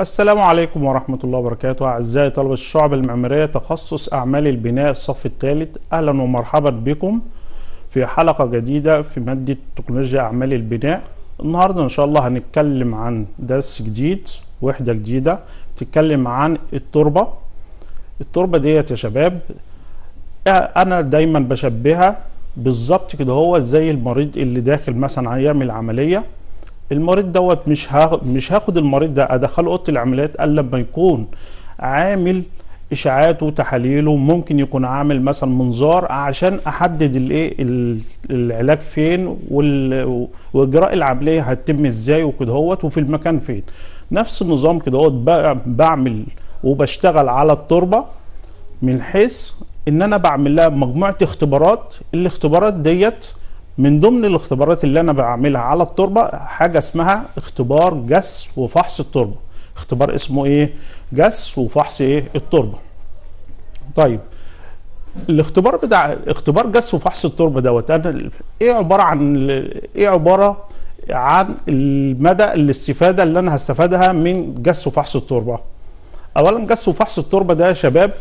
السلام عليكم ورحمة الله وبركاته أعزائي طلبة الشعب المعمارية تخصص أعمال البناء الصف الثالث أهلا ومرحبا بكم في حلقة جديدة في مادة تكنولوجيا أعمال البناء النهاردة إن شاء الله هنتكلم عن درس جديد وحدة جديدة تتكلم عن التربة التربة ديت يا شباب أنا دايما بشبهها بالظبط كده هو زي المريض اللي داخل مثلا هيعمل عملية المريض دوت مش مش هاخد المريض ده ادخله اوضه العمليات الا لما يكون عامل اشاعاته وتحاليله ممكن يكون عامل مثلا منظار عشان احدد الايه العلاج فين واجراء العمليه هتتم ازاي وكده هوت وفي المكان فين نفس النظام كده هوت بعمل وبشتغل على التربه من حيث ان انا بعمل لها مجموعه اختبارات الاختبارات ديت من ضمن الاختبارات اللي انا بعملها على التربه حاجه اسمها اختبار جس وفحص التربه اختبار اسمه ايه جس وفحص ايه التربه طيب الاختبار بتاع اختبار جس وفحص التربه دوت انا ايه عباره عن ايه عباره عن مدى الاستفاده اللي انا هستفادها من جس وفحص التربه اولا جس وفحص التربه ده يا شباب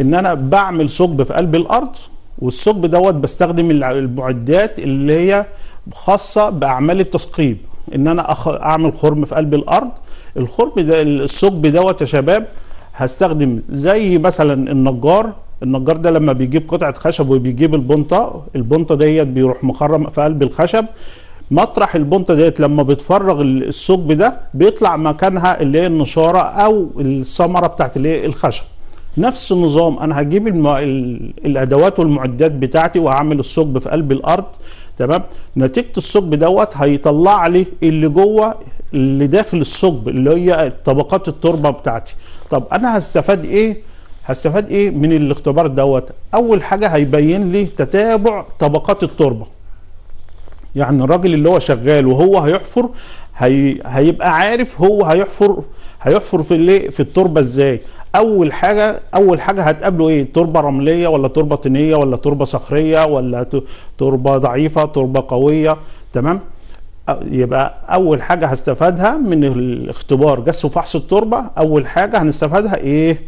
ان انا بعمل ثقب في قلب الارض والثقب دوت بستخدم المعدات اللي هي خاصه باعمال التثقيب ان انا أخ... اعمل خرم في قلب الارض الخرم ده الثقب دوت يا شباب هستخدم زي مثلا النجار النجار ده لما بيجيب قطعه خشب وبيجيب البنطه البنطه ديت بيروح مخرم في قلب الخشب مطرح البنطه ديت لما بتفرغ الثقب ده بيطلع مكانها اللي هي النشاره او الثمره بتاعت هي الخشب نفس النظام انا هجيب الم... الادوات والمعدات بتاعتي وهعمل الثقب في قلب الارض تمام نتيجه الثقب دوت هيطلع لي اللي جوه اللي داخل الثقب اللي هي طبقات التربه بتاعتي طب انا هستفاد ايه هستفاد ايه من الاختبار دوت اول حاجه هيبين لي تتابع طبقات التربه يعني الراجل اللي هو شغال وهو هيحفر هي هيبقى عارف هو هيحفر هيحفر في الايه في التربه ازاي اول حاجه اول حاجه هتقابله ايه تربه رمليه ولا تربه طينيه ولا تربه صخريه ولا تربه ضعيفه تربه قويه تمام يبقى اول حاجه هستفادها من الاختبار جس وفحص التربه اول حاجه هنستفادها ايه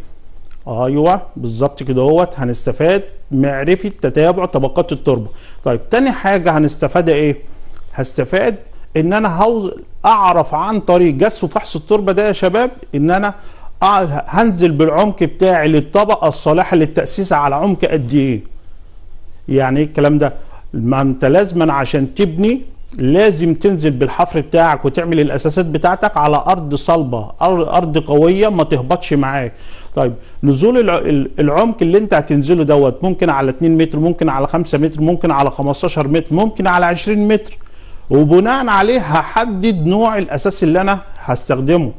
ايوه بالظبط كده اهوت هنستفاد معرفه تتابع طبقات التربه طيب تاني حاجه هنستفادها ايه هستفاد ان انا هوز اعرف عن طريق جس وفحص التربه ده يا شباب ان انا هنزل بالعمق بتاعي للطبقه الصالحه للتاسيس على عمق قد ايه يعني ايه الكلام ده ما انت لازما عشان تبني لازم تنزل بالحفر بتاعك وتعمل الاساسات بتاعتك على ارض صلبه ارض قويه ما تهبطش معاك طيب نزول العمق اللي انت هتنزله دوت ممكن على 2 متر ممكن على 5 متر ممكن على 15 متر ممكن على 20 متر وبناء عليه هحدد نوع الاساس اللي انا هستخدمه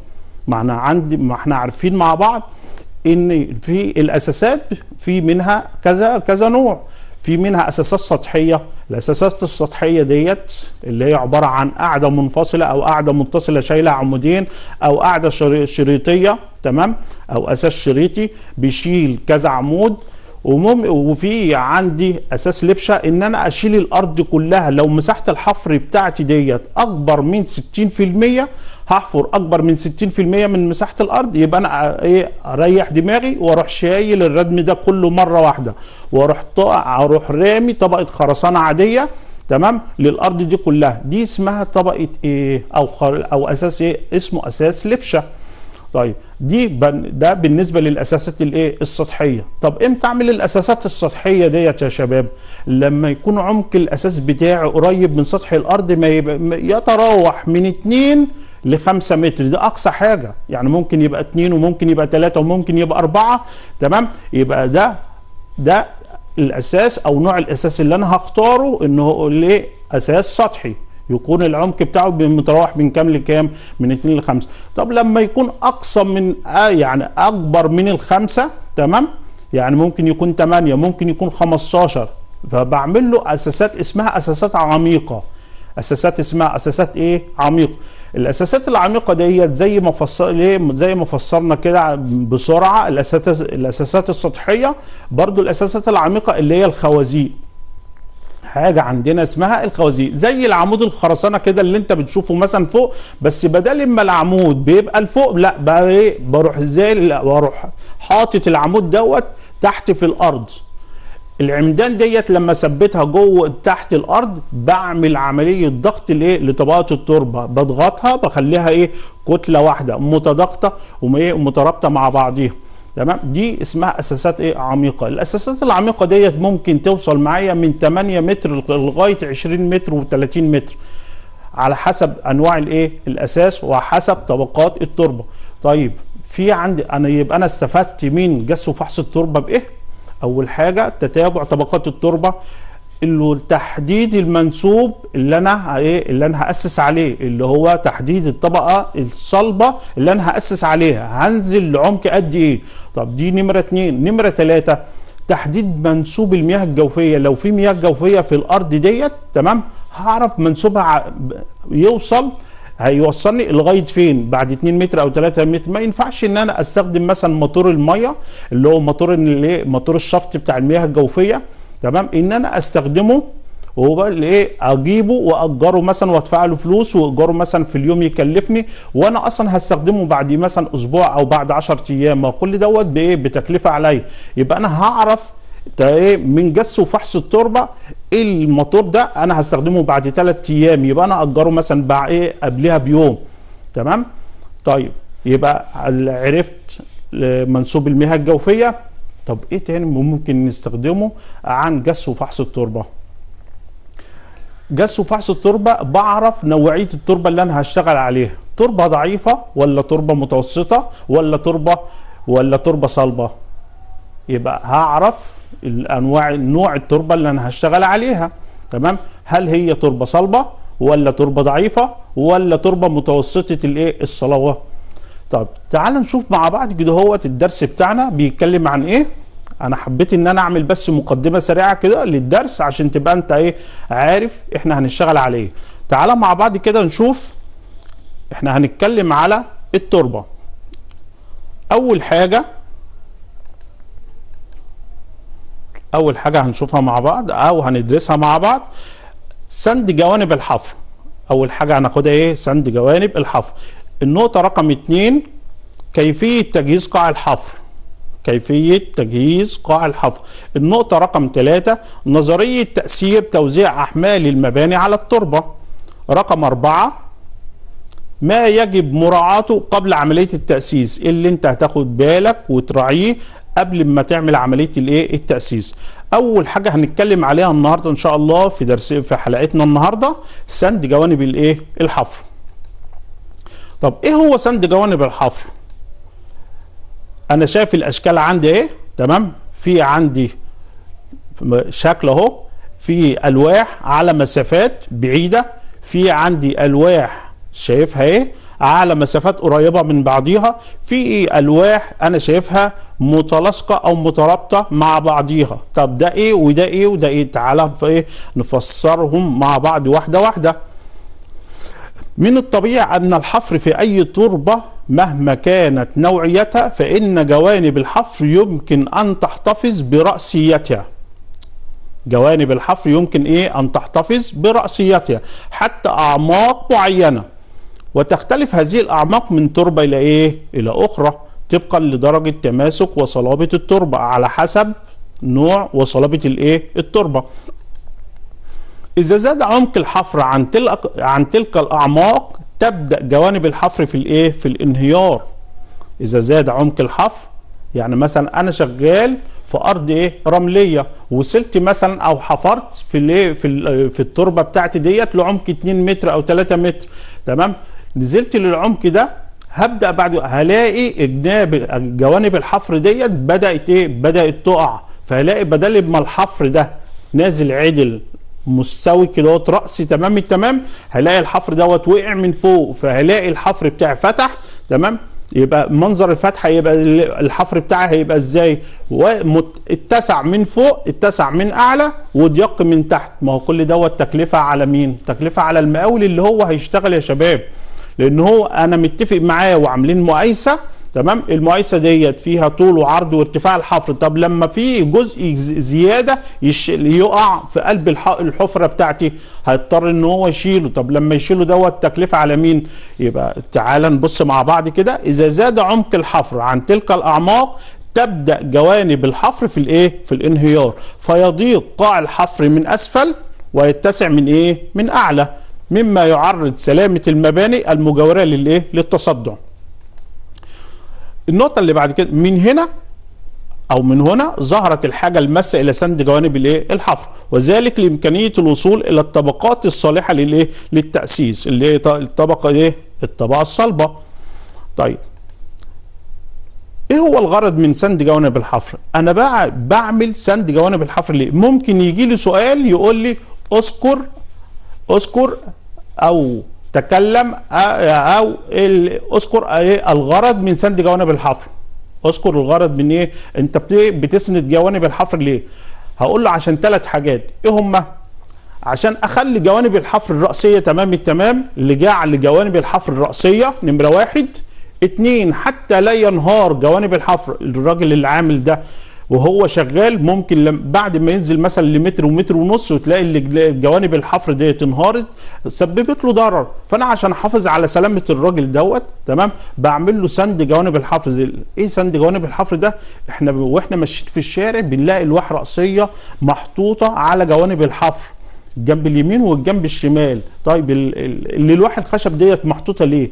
ما عندي ما احنا عارفين مع بعض ان في الاساسات في منها كذا كذا نوع في منها اساسات سطحيه الاساسات السطحيه ديت اللي هي عباره عن قاعده منفصله او قاعده متصله شايله عمودين او قاعده شريطيه تمام او اساس شريطي بيشيل كذا عمود ومم وفي عندي اساس لبشه ان انا اشيل الارض كلها لو مساحه الحفر بتاعتي ديت اكبر من 60% هحفر اكبر من 60% من مساحه الارض يبقى انا ايه اريح دماغي واروح شايل الردم ده كله مره واحده واروح اروح رامي طبقه خرسانه عاديه تمام للارض دي كلها دي اسمها طبقه ايه او خر... او اساس ايه اسمه اساس لبشه طيب دي ده بالنسبه للاساسات الايه السطحيه طب امتى اعمل الاساسات السطحيه ديت يا شباب لما يكون عمق الاساس بتاعي قريب من سطح الارض ما يتراوح من 2 ل 5 متر ده اقصى حاجه يعني ممكن يبقى 2 وممكن يبقى 3 وممكن يبقى 4 تمام يبقى ده ده الاساس او نوع الاساس اللي انا هختاره انه ليه اساس سطحي يكون العمق بتاعه متراوح من كام لكام من 2 ل 5 طب لما يكون اقصى من آه يعني اكبر من الخمسه تمام يعني ممكن يكون 8 ممكن يكون 15 فبعمل له اساسات اسمها اساسات عميقه اساسات اسمها اساسات ايه عميقه الاساسات العميقه ديت زي ما فصل زي ما فسرنا كده بسرعه الاساسات الاساسات السطحيه برضو الاساسات العميقه اللي هي الخوازيق حاجه عندنا اسمها الخوازيق زي العمود الخرسانه كده اللي انت بتشوفه مثلا فوق بس بدل ما العمود بيبقى لفوق لا بقى ايه بروح ازاي بروح حاطط العمود دوت تحت في الارض العمدان ديت لما ثبتها جوه تحت الارض بعمل عمليه ضغط الايه لطبقات التربه بضغطها بخليها ايه كتله واحده متضاغطه ومترابطه مع بعضيها تمام دي اسمها اساسات ايه عميقه الاساسات العميقه ديت ممكن توصل معايا من 8 متر لغايه 20 متر و30 متر على حسب انواع الايه الاساس وحسب طبقات التربه طيب في عندي انا يبقى انا استفدت من جس وفحص التربه بايه اول حاجه تتابع طبقات التربه اللي تحديد المنسوب اللي انا ايه اللي انا هاسس عليه اللي هو تحديد الطبقه الصلبه اللي انا هاسس عليها هنزل لعمق قد ايه طب دي نمرة اتنين نمرة تلاتة تحديد منسوب المياه الجوفية لو في مياه جوفية في الأرض ديت تمام هعرف منسوبها يوصل هيوصلني لغايه فين بعد 2 متر او 3 متر ما ينفعش ان انا استخدم مثلا موتور الميه اللي هو موتور موتور الشفط بتاع المياه الجوفيه تمام ان انا استخدمه وهو بقى ليه اجيبه واجره مثلا وادفع له فلوس واجره مثلا في اليوم يكلفني وانا اصلا هستخدمه بعد مثلا اسبوع او بعد 10 ايام ما كل دوت بايه بتكلفه عليا يبقى انا هعرف ايه من جس وفحص التربه الموتور ده انا هستخدمه بعد 3 ايام يبقى انا اجره مثلا بع ايه قبلها بيوم تمام طيب يبقى عرفت منسوب المياه الجوفيه طب ايه تاني ممكن نستخدمه عن جس وفحص التربه جس وفحص التربه بعرف نوعيه التربه اللي انا هشتغل عليها تربه ضعيفه ولا تربه متوسطه ولا تربه ولا تربه صلبه يبقى هعرف الانواع نوع التربه اللي انا هشتغل عليها تمام هل هي تربه صلبه ولا تربه ضعيفه ولا تربه متوسطه الايه الصلوه طب تعال نشوف مع بعض كده هوت الدرس بتاعنا بيتكلم عن ايه انا حبيت ان انا اعمل بس مقدمه سريعه كده للدرس عشان تبقى انت ايه عارف احنا هنشتغل على ايه تعالى مع بعض كده نشوف احنا هنتكلم على التربه اول حاجه اول حاجه هنشوفها مع بعض او هندرسها مع بعض سند جوانب الحفر اول حاجه هناخدها ايه سند جوانب الحفر النقطه رقم اتنين كيفيه تجهيز قاع الحفر كيفية تجهيز قاع الحفر النقطة رقم 3 نظرية تأثير توزيع أحمال المباني على التربة رقم 4 ما يجب مراعاته قبل عملية التأسيس اللي انت هتاخد بالك وتراعيه قبل ما تعمل عملية الايه التأسيس أول حاجة هنتكلم عليها النهاردة إن شاء الله في درس في حلقتنا النهاردة سند جوانب الايه الحفر طب ايه هو سند جوانب الحفر انا شايف الاشكال عندي ايه تمام في عندي شكل اهو في الواح على مسافات بعيده في عندي الواح شايفها ايه على مسافات قريبه من بعضيها في الواح انا شايفها متلاصقه او مترابطه مع بعضيها طب ده ايه وده ايه وده ايه تعالى في ايه نفسرهم مع بعض واحده واحده من الطبيعي ان الحفر في اي تربه مهما كانت نوعيتها فإن جوانب الحفر يمكن أن تحتفظ برأسيتها جوانب الحفر يمكن إيه أن تحتفظ برأسيتها حتى أعماق معينة وتختلف هذه الأعماق من تربة إلى إيه؟ إلى أخرى طبقا لدرجة تماسك وصلابة التربة على حسب نوع وصلابة الإيه؟ التربة إذا زاد عمق الحفر عن تلك عن تلك الأعماق تبدا جوانب الحفر في الايه في الانهيار اذا زاد عمق الحفر يعني مثلا انا شغال في ارض ايه رمليه وصلت مثلا او حفرت في الايه في في التربه بتاعتي ديت لعمق 2 متر او 3 متر تمام نزلت للعمق ده هبدا بعد هلاقي الجناب جوانب الحفر ديت بدات ايه بدات تقع فهلاقي بدل ما الحفر ده نازل عدل مستوي كده رأسي تمام التمام هلاقي الحفر دوت وقع من فوق فهلاقي الحفر بتاعي فتح تمام يبقى منظر الفتحه يبقى الحفر بتاعها هيبقى ازاي اتسع من فوق اتسع من اعلى وضيق من تحت ما هو كل دوت تكلفه على مين تكلفه على المقاول اللي هو هيشتغل يا شباب لان هو انا متفق معاه وعاملين مقايسه تمام المقايسه ديت فيها طول وعرض وارتفاع الحفر طب لما في جزء زياده يش... يقع في قلب الح... الحفره بتاعتي هيضطر ان هو يشيله طب لما يشيله دوت تكلفه على مين يبقى تعالى نبص مع بعض كده اذا زاد عمق الحفر عن تلك الاعماق تبدا جوانب الحفر في الايه في الانهيار فيضيق قاع الحفر من اسفل ويتسع من ايه من اعلى مما يعرض سلامه المباني المجاوره للايه للتصدع النقطه اللي بعد كده من هنا او من هنا ظهرت الحاجه الماسه الى سند جوانب الايه الحفر وذلك لامكانيه الوصول الى الطبقات الصالحه للايه للتاسيس اللي هي الطبقه ايه الطبقه الصلبه طيب ايه هو الغرض من سند جوانب الحفر انا بقى بعمل سند جوانب الحفر ليه ممكن يجي لي سؤال يقول لي اذكر اذكر او تكلم آه، آه، او اذكر آه، إيه، الغرض من سند جوانب الحفر اذكر الغرض من ايه انت بتسند جوانب الحفر ليه هقول له عشان ثلاث حاجات ايه هما عشان اخلي جوانب الحفر الرأسية تمام التمام لجعل جوانب الحفر الرأسية نمرة واحد اتنين حتى لا ينهار جوانب الحفر الراجل اللي عامل ده وهو شغال ممكن لم بعد ما ينزل مثلا لمتر ومتر ونص وتلاقي الجوانب الحفر ديت انهارت سببت له ضرر فانا عشان احافظ على سلامه الراجل دوت تمام بعمل له سند جوانب الحفر ايه سند جوانب الحفر ده احنا واحنا ماشيين في الشارع بنلاقي الواح راسيه محطوطه على جوانب الحفر الجنب اليمين والجنب الشمال طيب اللي الواح الخشب ديت محطوطه ليه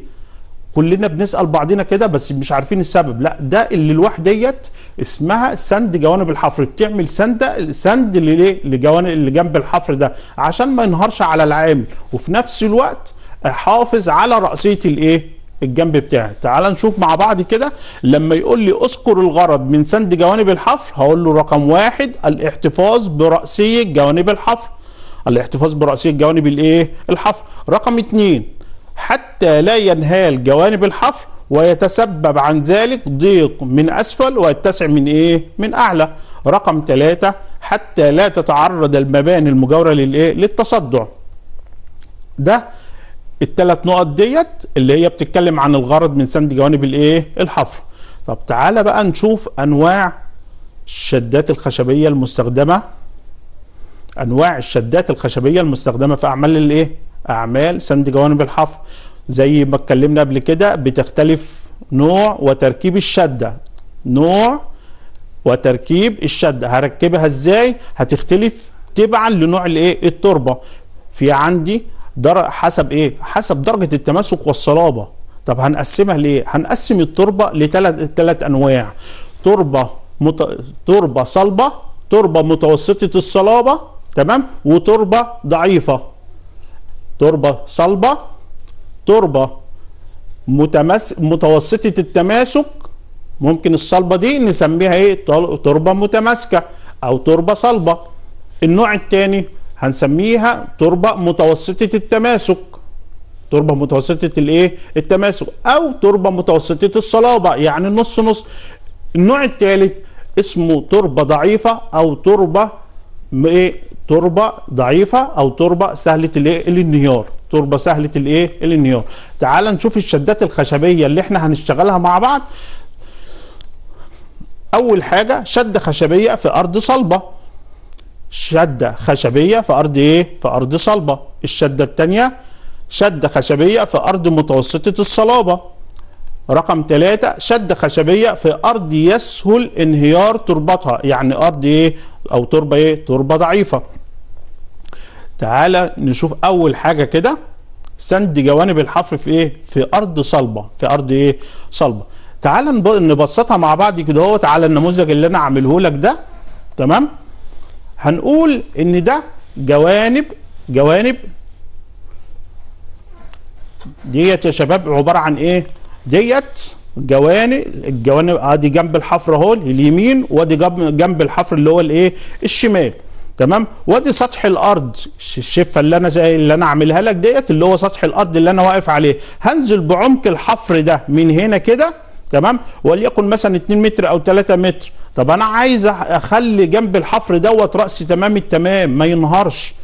كلنا بنسال بعضنا كده بس مش عارفين السبب لا ده اللي الواح ديت اسمها سند جوانب الحفر بتعمل سند سند إيه؟ لجوانب اللي جنب الحفر ده عشان ما ينهارش على العامل وفي نفس الوقت حافظ على راسيه الايه الجنب بتاعي تعال نشوف مع بعض كده لما يقول لي اذكر الغرض من سند جوانب الحفر هقول له رقم واحد الاحتفاظ برأسية جوانب الحفر الاحتفاظ برأسية جوانب الايه الحفر رقم اتنين حتى لا ينهال جوانب الحفر ويتسبب عن ذلك ضيق من أسفل ويتسع من إيه؟ من أعلى رقم ثلاثة حتى لا تتعرض المباني المجاورة للإيه؟ للتصدع ده الثلاث نقط ديت اللي هي بتتكلم عن الغرض من سند جوانب الإيه؟ الحفر طب تعالى بقى نشوف أنواع الشدات الخشبية المستخدمة أنواع الشدات الخشبية المستخدمة في أعمال الإيه؟ اعمال سند جوانب الحفر زي ما اتكلمنا قبل كده بتختلف نوع وتركيب الشده نوع وتركيب الشده هركبها ازاي هتختلف تبعا لنوع الايه التربه في عندي در... حسب ايه حسب درجه التماسك والصلابه طب هنقسمها ليه هنقسم التربه لثلاث ثلاث انواع تربه مت... تربه صلبه تربه متوسطه الصلابه تمام وتربه ضعيفه تربة صلبة تربة متمس... متوسطة التماسك ممكن الصلبة دي نسميها ايه تربة متماسكة او تربة صلبة النوع الثاني هنسميها تربة متوسطة التماسك تربة متوسطة الايه التماسك او تربة متوسطة الصلابة يعني نص نص النوع الثالث اسمه تربة ضعيفة او تربة ايه تربه ضعيفه او تربه سهله الايه الانهيار تربه سهله الايه الانهيار تعال نشوف الشدات الخشبيه اللي احنا هنشتغلها مع بعض اول حاجه شده خشبيه في ارض صلبه شده خشبيه في ارض ايه في ارض صلبه الشده الثانيه شده خشبيه في ارض متوسطه الصلابه رقم ثلاثة شدة خشبية في أرض يسهل انهيار تربتها يعني أرض إيه؟ او تربه ايه تربه ضعيفه تعالى نشوف اول حاجه كده سند جوانب الحفر في ايه في ارض صلبه في ارض ايه صلبه تعالى نبسطها مع بعض كده اهوت على النموذج اللي انا عامله لك ده تمام هنقول ان ده جوانب جوانب ديت يا شباب عباره عن ايه ديت جوانب الجوانب ادي جنب الحفر اهو اليمين وادي جنب الحفر اللي هو الايه الشمال تمام وادي سطح الارض الشفه اللي انا اللي انا عاملها لك ديت اللي هو سطح الارض اللي انا واقف عليه هنزل بعمق الحفر ده من هنا كده تمام وليكن مثلا 2 متر او 3 متر طب انا عايز اخلي جنب الحفر دوت راس تمام التمام ما ينهارش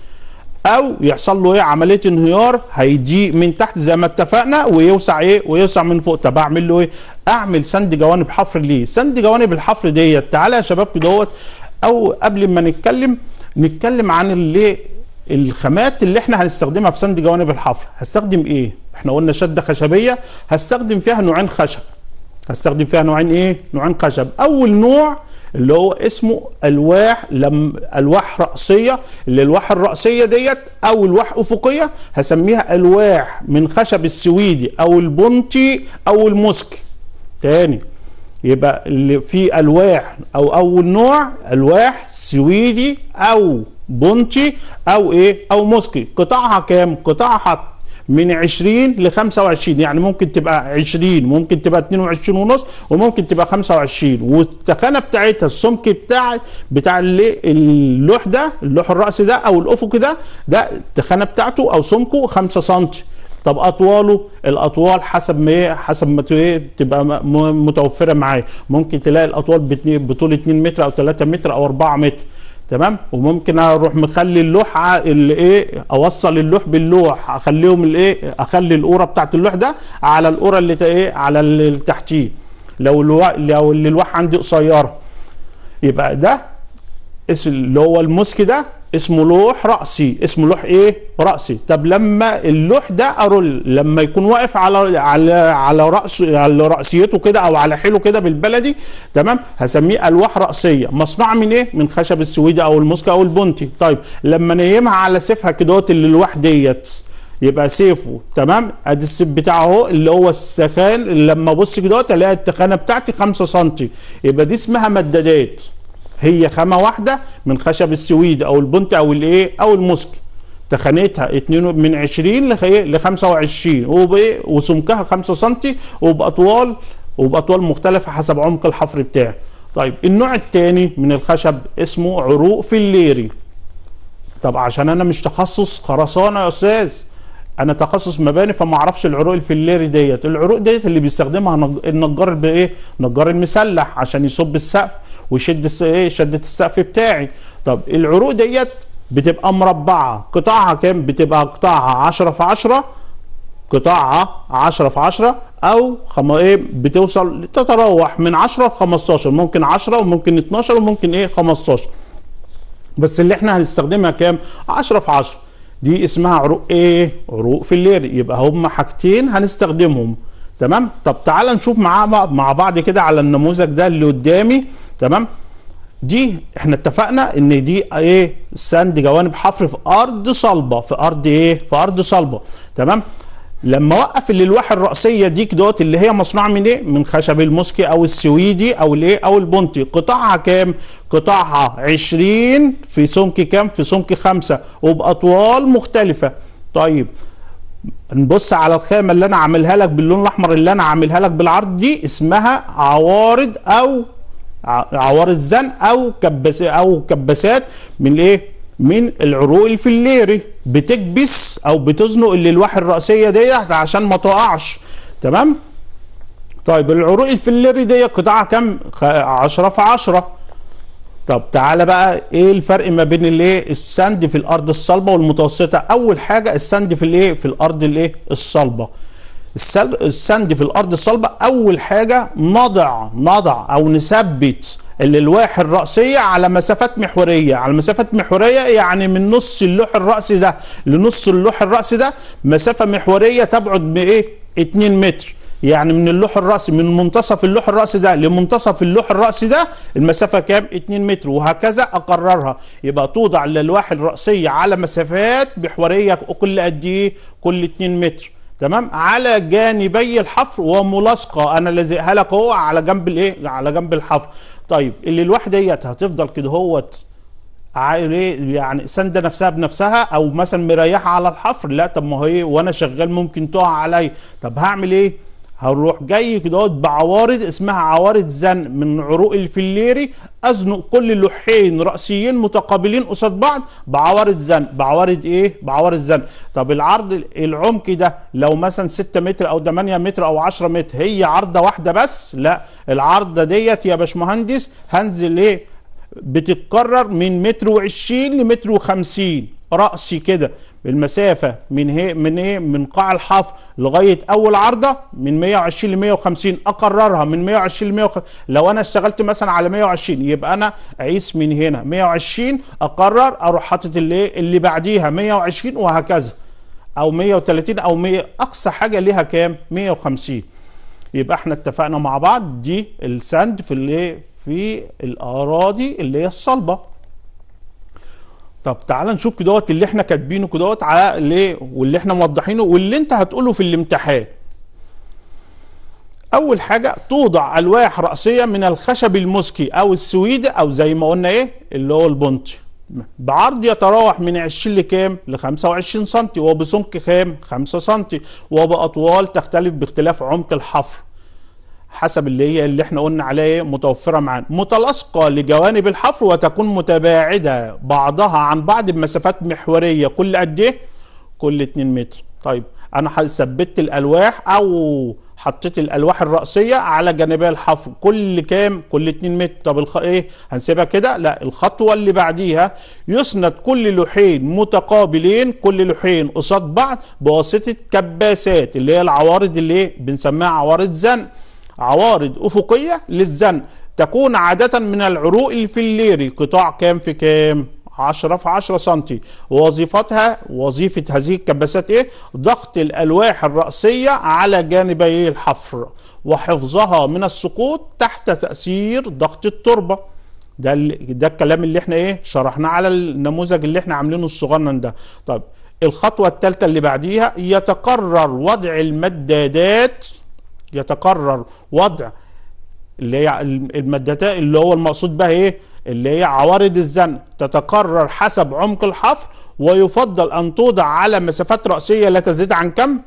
او يحصل له ايه عمليه انهيار هيضيق من تحت زي ما اتفقنا ويوسع ايه ويوسع من فوق طب اعمل له ايه اعمل سند جوانب حفر ليه سند جوانب الحفر ديت تعالى يا شباب دوت او قبل ما نتكلم نتكلم عن اللي إيه؟ الخامات اللي احنا هنستخدمها في سند جوانب الحفر هستخدم ايه احنا قلنا شده خشبيه هستخدم فيها نوعين خشب هستخدم فيها نوعين ايه نوعين خشب اول نوع اللي هو اسمه الواح لم الواح رأسية اللي الواح الرأسية ديت أو الواح أفقية هسميها ألواح من خشب السويدي أو البنطي أو المسك تاني يبقى اللي في ألواح أو أول نوع ألواح سويدي أو بونتي أو إيه أو مسكي قطاعها كام؟ قطاعها من 20 ل 25 يعني ممكن تبقى 20 ممكن تبقى 22 ونص وممكن تبقى 25 والتخانه بتاعتها السمك بتاع بتاع اللوح ده اللوح الراس ده او الافق ده ده التخانه بتاعته او سمكه 5 سم طب اطواله الاطوال حسب ما ايه حسب ما ايه تبقى متوفره معايا ممكن تلاقي الاطوال بطول 2 متر او 3 متر او 4 متر تمام وممكن اروح مخلي اللوح آه، الايه اوصل اللوح باللوح اخليهم الايه اخلي القوره بتاعت اللوح ده على القوره اللي ايه على اللي تحتيه لو الو... لو اللوحه عندي قصيره يبقى ده اللي هو المسك ده اسمه لوح رأسي اسمه لوح ايه رأسي طب لما اللوح ده ارول لما يكون واقف على على على رأس على رأسيته كده او على حيله كده بالبلدي تمام هسميه الواح رأسية مصنوعة من ايه من خشب السويدي او الموسكا او البونتي طيب لما نيمها على سيفها كدهوت الواح ديت يبقى سيفه تمام ادي السيف بتاعه اهو اللي هو السخان لما ابص كده الاقي التخانه بتاعتي 5 سم يبقى دي اسمها مدادات هي خامه واحده من خشب السويد او البنت او الايه او المسك تخانتها اتنين من 20 ل 25 وبايه وسمكها 5 سم وباطوال وباطوال مختلفه حسب عمق الحفر بتاعه. طيب النوع الثاني من الخشب اسمه عروق فليري. طب عشان انا مش تخصص خرسانه يا استاذ انا تخصص مباني فما اعرفش العروق الفليري ديت العروق ديت اللي بيستخدمها النجار بايه نجار المسلح عشان يصب السقف ويشد ايه شده السقف بتاعي طب العروق ديت بتبقى مربعه قطاعها كام بتبقى قطاعها 10 في 10 قطاعها 10 في 10 او خم... ايه بتوصل تتراوح من 10 ل 15 ممكن 10 وممكن 12 وممكن ايه 15 بس اللي احنا هنستخدمها كام 10 في 10 دي اسمها عروق ايه عروق في الليل يبقى هما حاجتين هنستخدمهم تمام طب تعال نشوف مع مع بعض كده على النموذج ده اللي قدامي تمام دي احنا اتفقنا ان دي ايه ساند جوانب حفر في ارض صلبه في ارض ايه في ارض صلبه تمام لما اوقف الالواح الراسيه ديك دوت اللي هي مصنوعه من ايه من خشب المسكي او السويدي او الايه او البنطي قطاعها كام قطاعها 20 في سمك كام في سمك 5 وباطوال مختلفه طيب نبص على الخامه اللي انا عاملها لك باللون الاحمر اللي انا عاملها لك بالعرض دي اسمها عوارض او عوارض زن او كبس او كبسات من الايه من العروق الفليري بتكبس او بتزنق اللواح الراسيه ديت عشان ما تقعش تمام طيب العروق الفليري دي قطاعها كام 10 في 10 طب تعالى بقى ايه الفرق ما بين الايه السند في الارض الصلبه والمتوسطه اول حاجه السند في الايه في الارض الايه الصلبه السند في الارض الصلبه اول حاجه نضع نضع او نثبت الالواح الراسيه على مسافات محوريه على مسافات محوريه يعني من نص اللوح الراسي ده لنص اللوح الراسي ده مسافه محوريه تبعد بايه 2 متر يعني من اللوح الراسي من منتصف اللوح الراسي ده لمنتصف اللوح الراسي ده المسافه كام 2 متر وهكذا اقررها يبقى توضع الالواح الراسيه على مسافات محوريه كل قد ايه كل 2 متر تمام على جانبي الحفر وملاصقه انا لازقها لك اهو على جنب الايه على جنب الحفر طيب اللي الواحده ديت هتفضل كده هوت إيه؟ يعني سنده نفسها بنفسها او مثلا مريحه على الحفر لا طب ما هو ايه وانا شغال ممكن تقع عليا طب هعمل ايه هنروح جاي كده بعوارض اسمها عوارض زنق من عروق الفليري ازنق كل لوحين راسيين متقابلين قصاد بعض بعوارض زنق بعوارض ايه بعوارض زنق طب العرض العمق ده لو مثلا 6 متر او 8 متر او 10 متر هي عرضه واحده بس لا العرضه ديت يا باشمهندس هنزل ايه بتتكرر من متر و20 لمتر و50 راسي كده بالمسافه من هي من ايه من قاع الحفر لغايه اول عرضه من 120 ل 150 اقررها من 120 ل 150 لو انا اشتغلت مثلا على 120 يبقى انا اقيس من هنا 120 اقرر اروح حاطط اللي اللي بعديها 120 وهكذا او 130 او 100 اقصى حاجه ليها كام 150 يبقى احنا اتفقنا مع بعض دي السند في الايه في الاراضي اللي هي الصلبه طب تعال نشوف دوت اللي احنا كاتبينه دوت على ليه واللي احنا موضحينه واللي انت هتقوله في الامتحان اول حاجه توضع الواح راسيه من الخشب المسكي او السويدي او زي ما قلنا ايه اللي هو البونش بعرض يتراوح من 20 لكام ل 25 سم وبسمك كام 5 سم وباطوال تختلف باختلاف عمق الحفر حسب اللي هي اللي احنا قلنا عليه متوفرة معانا متلاصقة لجوانب الحفر وتكون متباعدة بعضها عن بعض بمسافات محورية كل قد ايه؟ كل 2 متر طيب انا ثبتت الالواح او حطيت الالواح الرأسية على جانبي الحفر كل كام؟ كل 2 متر طب الخ... ايه؟ هنسيبها كده؟ لا الخطوة اللي بعديها يسند كل لوحين متقابلين كل لوحين قصاد بعض بواسطة كباسات اللي هي العوارض اللي إيه؟ بنسميها عوارض زنق عوارض أفقية للزن تكون عادة من العروق الفليري قطاع كام في كام 10 في 10 سم وظيفتها وظيفة هذه الكباسات ايه ضغط الألواح الرأسية على جانبي الحفر وحفظها من السقوط تحت تأثير ضغط التربة ده ده الكلام اللي احنا ايه شرحناه على النموذج اللي احنا عاملينه الصغنن ده طيب الخطوة الثالثة اللي بعديها يتقرر وضع المدادات يتقرر وضع اللي هي المادتان اللي هو المقصود بها ايه اللي هي عوارض الزن تتقرر حسب عمق الحفر ويفضل ان توضع على مسافات راسيه لا تزيد عن كم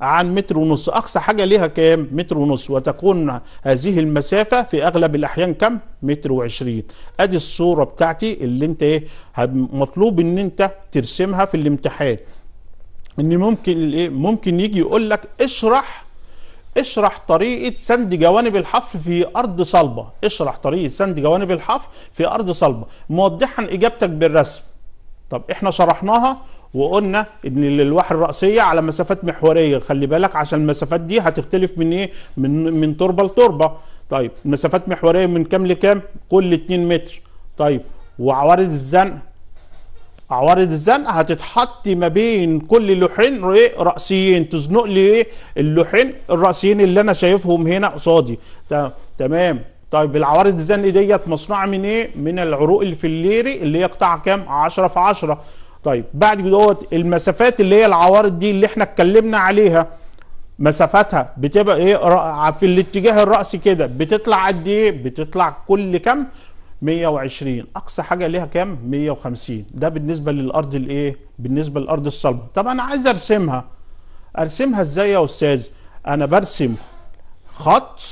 عن متر ونص اقصى حاجه ليها كام متر ونص وتكون هذه المسافه في اغلب الاحيان كم متر وعشرين ادي الصوره بتاعتي اللي انت ايه مطلوب ان انت ترسمها في الامتحان ان ممكن ايه ممكن يجي يقول لك اشرح اشرح طريقة سند جوانب الحفر في أرض صلبة اشرح طريقة سند جوانب الحفر في أرض صلبة موضحا إجابتك بالرسم طب احنا شرحناها وقلنا ان الالواح الراسيه على مسافات محوريه خلي بالك عشان المسافات دي هتختلف من ايه من من تربه لتربه طيب مسافات محوريه من كام لكام كل 2 متر طيب وعوارض الزنق عوارض الزنق هتتحط ما بين كل لوحين راسيين تزنق لي ايه اللوحين الراسيين اللي انا شايفهم هنا قصادي تمام طيب العوارض الزنق ديت مصنوعه من ايه من العروق الفليري اللي هي قطعها كام 10 في 10 طيب بعد دوت المسافات اللي هي العوارض دي اللي احنا اتكلمنا عليها مسافتها بتبقى ايه في الاتجاه الرأسي كده بتطلع قد ايه بتطلع كل كام 120 اقصى حاجه ليها كام 150 ده بالنسبه للارض الايه بالنسبه للارض الصلبه طب انا عايز ارسمها ارسمها ازاي يا استاذ انا برسم خط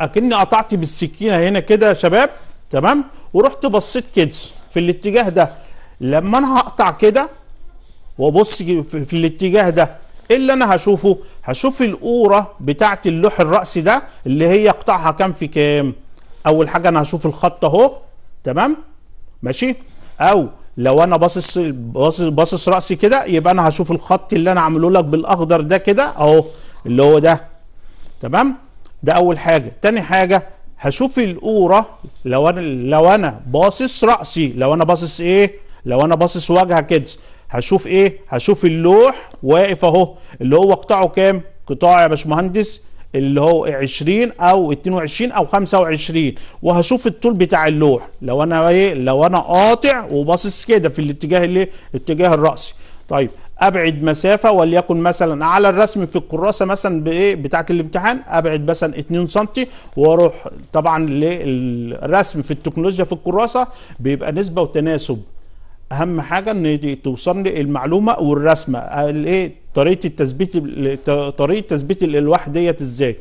اكني قطعت بالسكينه هنا كده يا شباب تمام ورحت بصيت كده في الاتجاه ده لما انا هقطع كده وابص في الاتجاه ده ايه اللي انا هشوفه هشوف القوره بتاعه اللوح الراسي ده اللي هي قطعها كام في كام اول حاجه انا هشوف الخط اهو تمام ماشي او لو انا باصص باصص باصص راسي كده يبقى انا هشوف الخط اللي انا عامله لك بالاخضر ده كده اهو اللي هو ده تمام ده اول حاجه تاني حاجه هشوف القوره لو انا لو انا باصص راسي لو انا باصص ايه لو انا باصص وجهه كده هشوف ايه هشوف اللوح واقف اهو اللي هو قطاعه كام قطاع يا باشمهندس اللي هو 20 او 22 او 25 وهشوف الطول بتاع اللوح لو انا ايه لو انا قاطع وباصص كده في الاتجاه اللي الاتجاه الرأسي طيب ابعد مسافه وليكن مثلا على الرسم في الكراسه مثلا بايه بتاعه الامتحان ابعد مثلا 2 سم واروح طبعا للرسم في التكنولوجيا في الكراسه بيبقى نسبه وتناسب اهم حاجه ان توصلني المعلومه والرسمه الايه طريقه التثبيت طريقه تثبيت الالواح ديت ازاي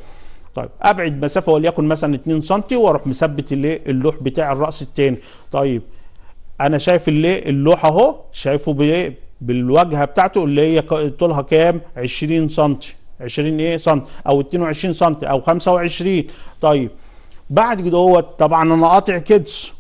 طيب ابعد مسافه وليكن مثلا 2 سم واروح مثبت الايه اللوح بتاع الراس الثاني طيب انا شايف الايه اللوح اهو شايفه بايه بالواجهه بتاعته اللي هي طولها كام 20 سم 20 ايه سم او 22 سم او 25 طيب بعد كده هو طبعا انا قاطع كدس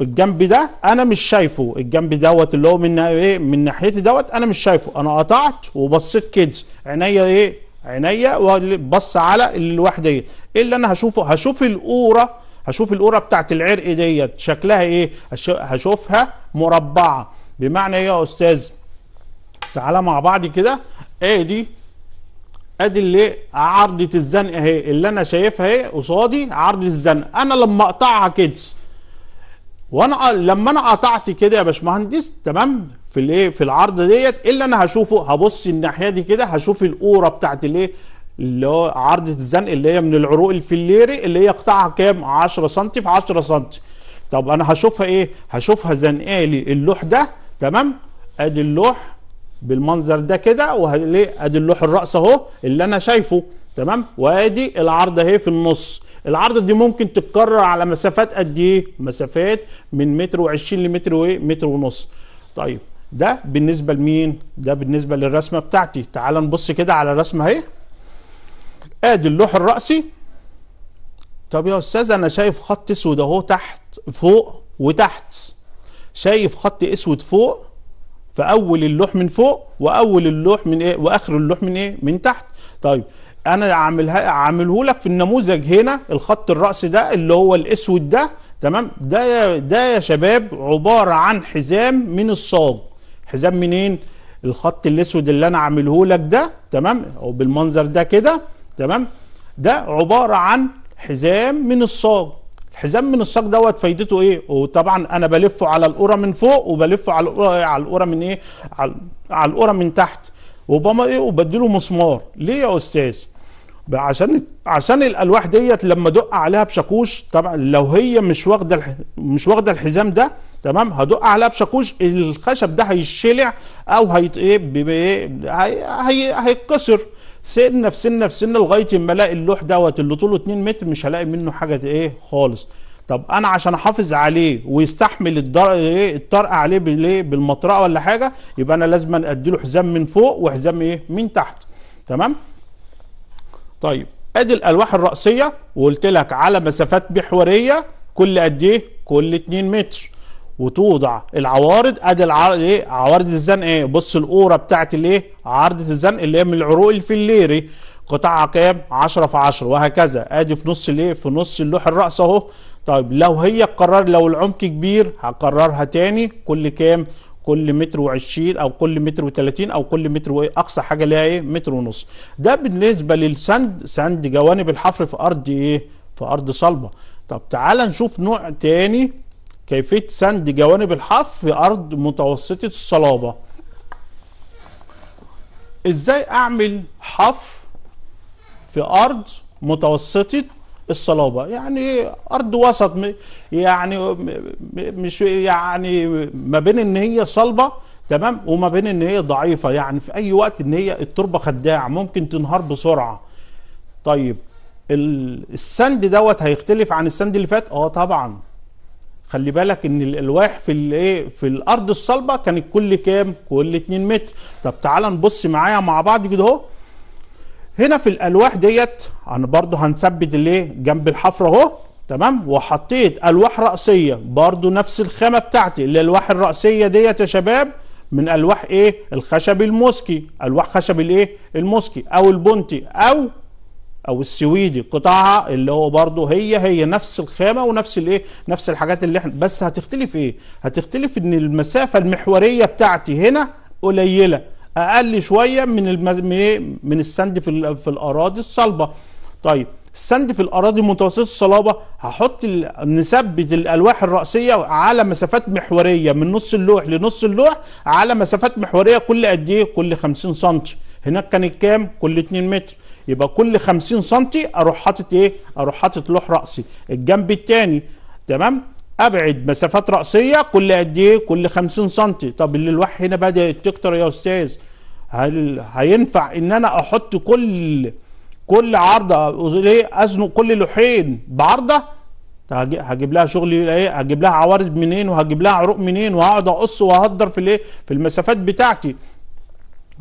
الجنب ده انا مش شايفه الجنب دوت اللي هو من ايه من ناحيتي دوت انا مش شايفه انا قطعت وبصيت كده عينيا ايه عينيا وبص على الواحده ايه اللي انا هشوفه هشوف القوره هشوف القوره بتاعت العرق ديت شكلها ايه هشوفها مربعه بمعنى ايه يا استاذ تعالى مع بعض كده ايه دي ادي اللي عرضه الزنقه اهي اللي انا شايفها اهي قصادي عرضه الزنقه انا لما اقطعها كده وانا لما انا قطعت كده يا باشمهندس تمام في الايه في العرض ديت ايه اللي انا هشوفه هبص الناحيه دي كده هشوف القوره بتاعت الايه اللي هو عرضه الزنق اللي هي من العروق الفليري اللي هي قطعها كام 10 سم في 10 سم طب انا هشوفها ايه هشوفها زنقالي اللوح ده تمام ادي اللوح بالمنظر ده كده وادي اللوح الراس اهو اللي انا شايفه تمام وادي العرض اهي في النص العرض دي ممكن تتكرر على مسافات قد ايه مسافات من متر و20 لمتر متر ونص طيب ده بالنسبه لمين ده بالنسبه للرسمه بتاعتي تعال نبص كده على الرسمه اهي ادي اللوح الرأسي طب يا استاذ انا شايف خط اسود اهو تحت فوق وتحت شايف خط اسود فوق فأول اللوح من فوق واول اللوح من ايه واخر اللوح من ايه من تحت طيب انا عاملها عامله لك في النموذج هنا الخط الراس ده اللي هو الاسود ده تمام ده يا ده يا شباب عباره عن حزام من الصاج حزام منين الخط الاسود اللي انا عامله لك ده تمام او بالمنظر ده كده تمام ده عباره عن حزام من الصاج الحزام من الصاج دوت فايدته ايه وطبعا انا بلفه على القره من فوق وبلفه على القره على القره من ايه على على القره من تحت وبما ايه وبديله مسمار ليه يا استاذ عشان عشان الالواح ديت لما دق عليها بشاكوش طبعا لو هي مش واخده مش واخده الحزام ده تمام هدق عليها بشاكوش الخشب ده هيشلع او هيت ايه, إيه، هي... هيتكسر سنه في سنه في سنه لغايه ما الاقي اللوح دوت اللي طوله 2 متر مش هلاقي منه حاجه ايه خالص طب انا عشان احافظ عليه ويستحمل الدر... ايه الطرق عليه بالايه بالمطرقه ولا حاجه يبقى انا لازم اديله حزام من فوق وحزام ايه من تحت تمام طيب ادي الالواح الرأسية وقلت لك على مسافات محورية كل قد ايه؟ كل 2 متر وتوضع العوارض ادي العرض ايه؟ عوارض الزنق ايه؟ بص القورة بتاعت الايه؟ عارضة الزنق اللي هي من العروق الفليري قطاعها كام؟ 10 في 10 وهكذا ادي في نص الايه؟ في نص اللوح الرأس اهو طيب لو هي قرر لو العمق كبير هقررها تاني كل كام؟ كل متر وعشرين او كل متر وثلاثين او كل متر وايه اقصى حاجه ليها ايه متر ونص ده بالنسبه للسند سند جوانب الحفر في ارض ايه في ارض صلبه طب تعال نشوف نوع تاني كيفيه سند جوانب الحفر في ارض متوسطه الصلابه ازاي اعمل حفر في ارض متوسطه الصلابه يعني ارض وسط يعني مش يعني ما بين ان هي صلبه تمام وما بين ان هي ضعيفه يعني في اي وقت ان هي التربه خداعه ممكن تنهار بسرعه طيب السند دوت هيختلف عن السند اللي فات اه طبعا خلي بالك ان الالواح في الايه في الارض الصلبه كانت كل كام كل 2 متر طب تعال نبص معايا مع بعض كده اهو هنا في الالواح ديت انا برضه هنثبت الايه جنب الحفره اهو تمام وحطيت الواح راسيه برضه نفس الخامه بتاعتي الالواح الراسيه ديت يا شباب من الواح ايه الخشب الموسكي الواح خشب الايه الموسكي او البنتي او او السويدي قطعها اللي هو برضه هي هي نفس الخامه ونفس الايه نفس الحاجات اللي احنا بس هتختلف ايه هتختلف ان المسافه المحوريه بتاعتي هنا قليله اقل شويه من إيه؟ من السند في في الاراضي الصلبه طيب السند في الاراضي متوسطه الصلابه هحط نثبت الالواح الراسيه على مسافات محوريه من نص اللوح لنص اللوح على مسافات محوريه كل قد ايه كل 50 سم هناك كانت كام كل 2 متر يبقى كل 50 سم اروح حاطط ايه اروح حاطط لوح راسي الجنب الثاني تمام ابعد مسافات راسيه كل قد ايه كل 50 سم طب اللوح هنا بدات تكتر يا استاذ هل هينفع ان انا احط كل كل عرضه ليه ازنق كل لوحين بعرضه هجيب لها شغل ايه هجيب لها عوارض منين وهجيب لها عروق منين وهقعد اقص واهدر في الايه في المسافات بتاعتي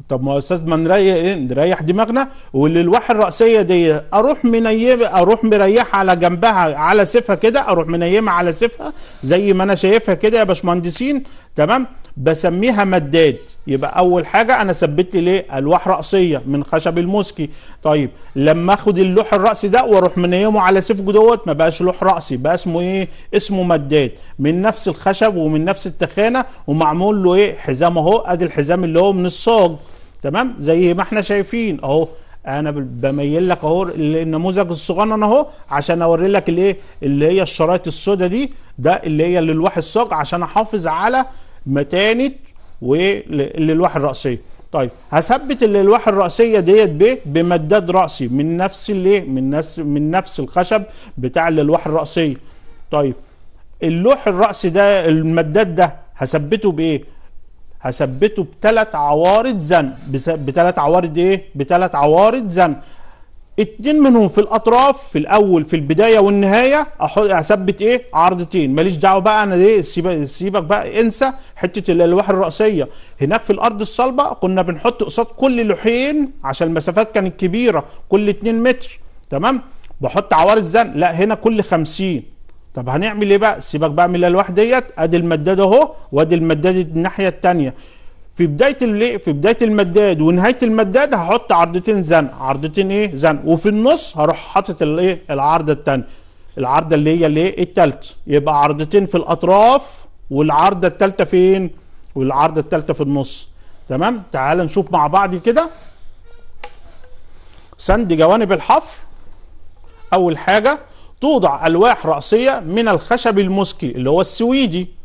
طب ما استاذ ما نريح ايه نريح دماغنا والالواح الراسيه دي اروح منيم اروح مريحها على جنبها على سيفها كده اروح منيمها على سيفها زي ما انا شايفها كده يا باشمهندسين تمام بسميها مداد يبقى اول حاجه انا ثبت ليه الواح راسيه من خشب الموسكي طيب لما اخد اللوح الراسي ده واروح منيمه على سفج دوت ما بقاش لوح راسي بقى اسمه ايه اسمه مداد من نفس الخشب ومن نفس التخانه ومعمول له ايه حزام اهو ادي الحزام اللي هو من الصاج تمام زي ما احنا شايفين اهو انا بميل لك اهو النموذج الصغنن اهو عشان اوري لك الايه اللي هي الشرايط السوداء دي ده اللي هي للوح الصاج عشان احافظ على متانه والالواح الراسيه طيب هثبت الالواح الراسيه ديت ب بمداد راسي من نفس الايه من نفس من نفس الخشب بتاع الالواح الراسيه طيب اللوح الراسي ده المداد ده هثبته بايه هثبته بثلاث عوارض زن بثلاث عوارض ايه بثلاث عوارض زن اتنين منهم في الاطراف في الاول في البدايه والنهايه اثبت ايه عرضتين ماليش دعوه بقى انا ايه سيبك, سيبك بقى انسى حته الالواح الراسيه هناك في الارض الصلبه كنا بنحط قصاد كل لوحين عشان المسافات كانت كبيره كل 2 متر تمام بحط عوارض زن لا هنا كل 50 طب هنعمل ايه بقى سيبك بقى من الالواح ديت ادي المداد اهو وادي المداد الناحيه الثانيه في بدايه اللي في بدايه المداد ونهايه المداد هحط عرضتين زن عرضتين ايه زن وفي النص هروح حاطط الايه العرضه الثانيه العرضه اللي هي الايه الثالثه يبقى عرضتين في الاطراف والعرضه الثالثه فين والعرضه الثالثه في النص تمام تعال نشوف مع بعض كده سند جوانب الحفر اول حاجه توضع الواح راسيه من الخشب المسكي اللي هو السويدي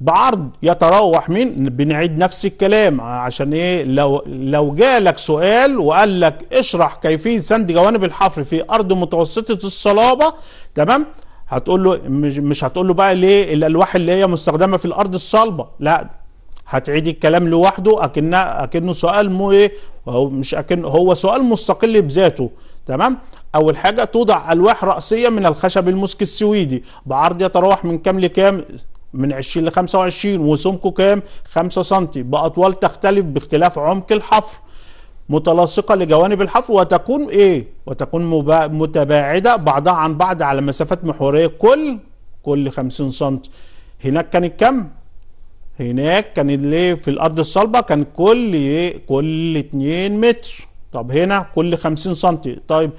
بعرض يتراوح من بنعيد نفس الكلام آه، عشان ايه لو لو جالك سؤال وقال لك اشرح كيفيه سند جوانب الحفر في ارض متوسطه الصلابه تمام هتقول له مش, مش هتقول له بقى ليه الالواح اللي هي مستخدمه في الارض الصلبه لا هتعيد الكلام لوحده اكنه اكنه سؤال مو ايه مش اكن هو سؤال مستقل بذاته تمام اول حاجه توضع الواح راسيه من الخشب المسك السويدي بعرض يتراوح من كام لكام من 20 ل 25 وسمكه كام 5 سم باطوال تختلف باختلاف عمق الحفر متلاصقه لجوانب الحفر وتكون ايه وتكون متباعده بعضها عن بعض على مسافات محوريه كل كل 50 سم هناك كانت كام هناك كان اللي في الارض الصلبه كان كل إيه؟ كل 2 متر طب هنا كل 50 سم طيب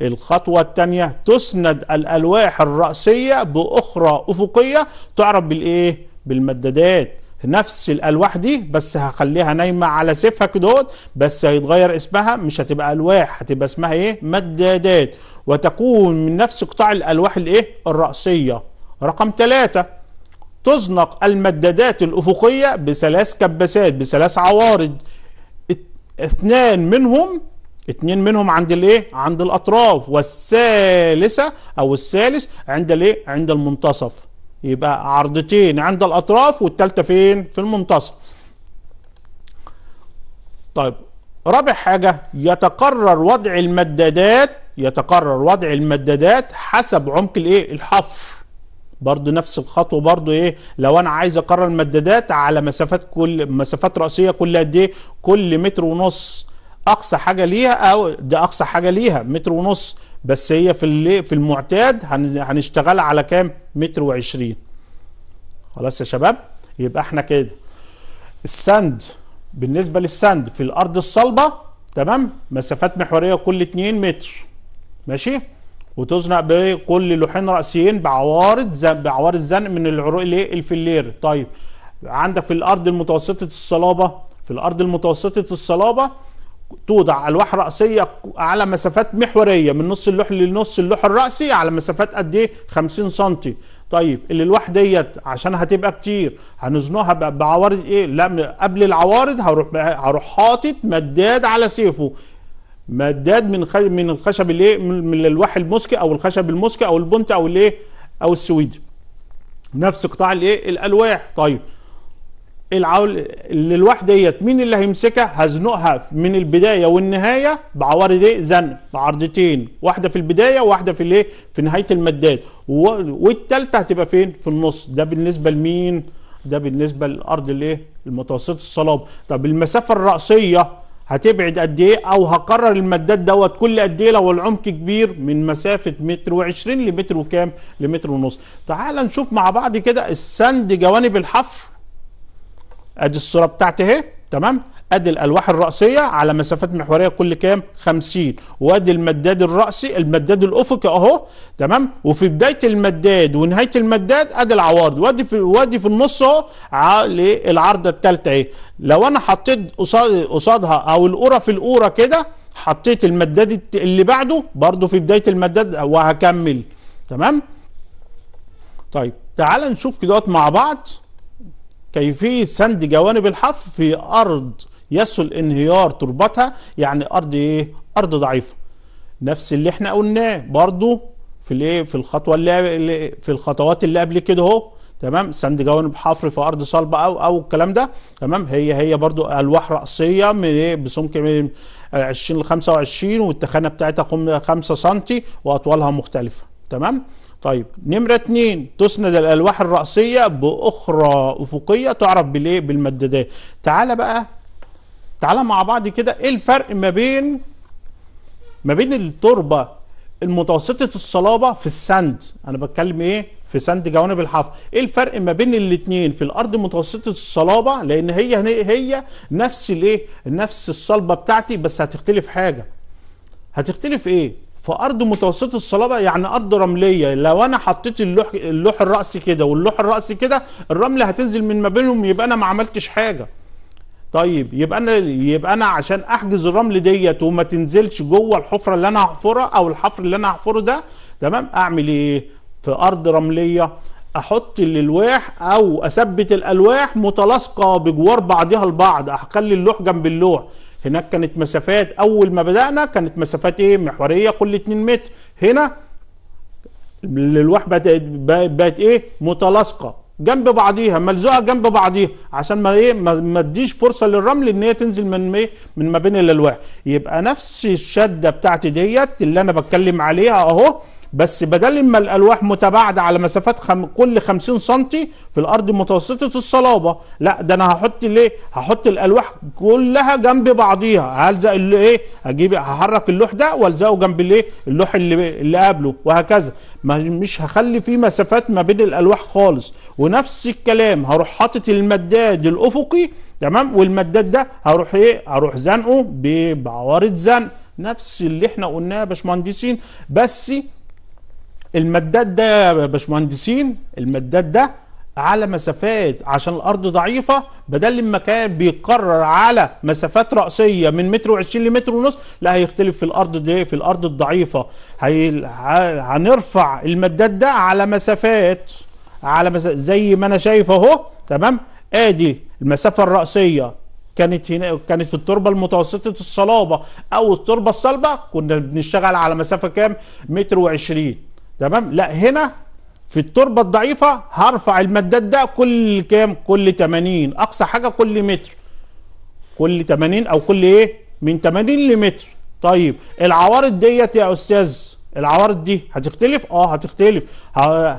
الخطوة الثانية تسند الألواح الرأسية بأخرى أفقية تعرف بالإيه؟ بالمدادات نفس الالواح دي بس هخليها نايمه على سيفها كدهوت بس هيتغير اسمها مش هتبقى الواح هتبقى اسمها ايه مدادات وتكون من نفس قطاع الالواح الايه الراسيه رقم ثلاثة تزنق المدادات الافقيه بثلاث كباسات بثلاث عوارض اثنان منهم اتنين منهم عند الايه عند الاطراف والثالثه او الثالث عند الايه عند المنتصف يبقى عرضتين عند الاطراف والثالثه فين في المنتصف طيب رابع حاجه يتقرر وضع المدادات يتقرر وضع المدادات حسب عمق الايه الحفر برضو نفس الخطوه برضو ايه لو انا عايز اقرر المدادات على مسافات كل مسافات راسيه كل قد ايه كل متر ونص اقصى حاجه ليها او دي اقصى حاجه ليها متر ونص بس هي في في المعتاد هنشتغل على كام متر وعشرين خلاص يا شباب يبقى احنا كده السند بالنسبه للسند في الارض الصلبه تمام مسافات محوريه كل 2 متر ماشي وتزنق بكل لوحين راسيين بعوارض بعوارض زنق من العروق الايه الفلير طيب عندك في الارض المتوسطه الصلابه في الارض المتوسطه الصلابه توضع ألواح رأسية على مسافات محورية من نص اللوح لنص اللوح الرأسي على مسافات قد إيه 50 سم طيب الالواح ديت عشان هتبقى كتير هنزنوها بعوارض ايه لا قبل العوارض هروح هروح حاطط مداد على سيفه مداد من خ... من الخشب الايه من الالواح المسكي او الخشب المسكي او البنت او الايه او السويدي نفس قطاع الايه الالواح طيب العول الواحدة ديت مين اللي هيمسكها هزنقها من البدايه والنهايه بعوارض ايه زنق بعرضتين واحده في البدايه وواحده في الايه في نهايه المداد والثالثه هتبقى فين في النص ده بالنسبه لمين ده بالنسبه للارض الايه المتوسط الصلاب طب المسافه الراسيه هتبعد قد ايه او هقرر المداد دوت كل قد ايه لو العمق كبير من مسافه متر و20 لمتر وكام لمتر ونص تعال نشوف مع بعض كده السند جوانب الحفر ادي الصوره بتاعتي اهي تمام ادي الالواح الراسيه على مسافات محوريه كل كام 50 وادي المداد الراسي المداد الافقي اهو تمام وفي بدايه المداد ونهايه المداد ادي العوارض وادي في وادي في النص اهو للعارضه الثالثه اهي لو انا حطيت قصاد قصادها او القوره في القوره كده حطيت المداد اللي بعده برضو في بدايه المداد وهكمل تمام طيب تعال نشوف كده مع بعض كيفية سند جوانب الحف في أرض يسهل انهيار تربتها يعني أرض إيه؟ أرض ضعيفة نفس اللي احنا قلناه برضو في الايه في الخطوه اللي في الخطوات اللي قبل كده اهو تمام سند جوانب حفر في ارض صلبه او او الكلام ده تمام هي هي برضو الواح راسيه من ايه بسمك من 20 ل 25 والتخانه بتاعتها 5 سم واطوالها مختلفه تمام طيب نمرة اتنين تسند الألواح الرأسية بأخرى أفقية تعرف بالإيه؟ بالمدادات. تعالى بقى تعالى مع بعض كده إيه الفرق ما بين ما بين التربة المتوسطة الصلابة في السند أنا بتكلم إيه؟ في سند جوانب الحفر إيه الفرق ما بين الاتنين في الأرض متوسطة الصلابة لأن هي هي نفس الإيه؟ نفس الصلبة بتاعتي بس هتختلف حاجة هتختلف إيه؟ في ارض متوسطه الصلابه يعني ارض رمليه لو انا حطيت اللوح اللوح الراسي كده واللوح الراسي كده الرمله هتنزل من ما بينهم يبقى انا ما عملتش حاجه طيب يبقى انا يبقى انا عشان احجز الرمل ديت وما تنزلش جوه الحفره اللي انا هحفرها او الحفر اللي انا هحفره ده تمام اعمل ايه في ارض رمليه احط الالواح او اثبت الالواح متلاصقه بجوار بعضها البعض اخلي اللوح جنب اللوح هناك كانت مسافات اول ما بدانا كانت مسافات ايه محوريه كل 2 متر هنا الالواح بقت ايه متلاصقه جنب بعضيها ملزوقه جنب بعضيها عشان ما ايه ما تديش فرصه للرمل ان هي تنزل من ايه من ما بين الالواح يبقى نفس الشده بتاعتي ديت اللي انا بتكلم عليها اهو بس بدل ما الالواح متباعده على مسافات خم... كل 50 سم في الارض متوسطه الصلابه لا ده انا هحط ليه هحط الالواح كلها جنب بعضيها هلزق اللي ايه هجيب هحرك اللوح ده والزقه جنب الايه اللوح اللي اللي قبله وهكذا مش هخلي فيه مسافات ما بين الالواح خالص ونفس الكلام هروح حاطط المداد الافقي تمام والمداد ده هروح ايه هروح زنقه بعوارض زنق نفس اللي احنا قلناه يا باشمهندسين بس المداد ده يا باشمهندسين المداد ده على مسافات عشان الارض ضعيفه بدل لما كان بيقرر على مسافات راسيه من متر و20 لمتر ونص لا هيختلف في الارض دي في الارض الضعيفه هي... هنرفع المداد ده على مسافات على مس... زي ما انا شايف اهو تمام ادي المسافه الراسيه كانت هنا كانت في التربه المتوسطه الصلابه او التربه الصلبه كنا بنشتغل على مسافه كام متر و20 تمام لا هنا في التربه الضعيفه هرفع المداد ده كل كام كل 80 اقصى حاجه كل متر كل 80 او كل ايه من 80 لمتر طيب العوارض ديت يا استاذ العوارض دي هتختلف اه هتختلف